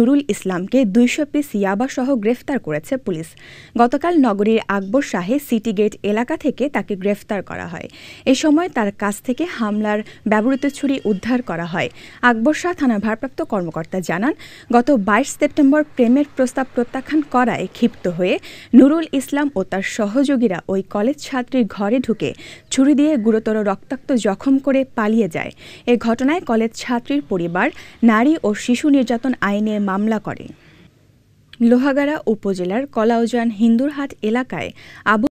নুরুল ইসলামকে দুইশো পিস ইয়াবা সহ গ্রেফতার করেছে পুলিশ গতকাল নগরীর আকবর শাহে সিটি গেট এলাকা থেকে তাকে গ্রেফতার করা হয় এ সময় তার কাছ থেকে হামলার ব্যবহৃত ছুরি উদ্ধার করা হয় আকবর শাহ থানার ভারপ্রাপ্ত কর্মকর্তা জানান গত বাইশ সেপ্টেম্বর প্রেমের প্রস্তাব প্রত্যাখ্যান করায় ক্ষিপ্ত হয়ে নুরুল ইসলাম ও তার সহযোগীরা ওই কলেজ ছাত্রীর ঘরে ঢুকে ছুরি দিয়ে গুরুতর রক্তাক্ত জখম করে পালিয়ে যায় এ ঘটনায় কলেজ ছাত্রীর পরিবার নারী ও শিশু নির্যাতন আইনের মামলা করে লোহাগাড়া উপজেলার কলাউজান হিন্দুরহাট এলাকায় আবু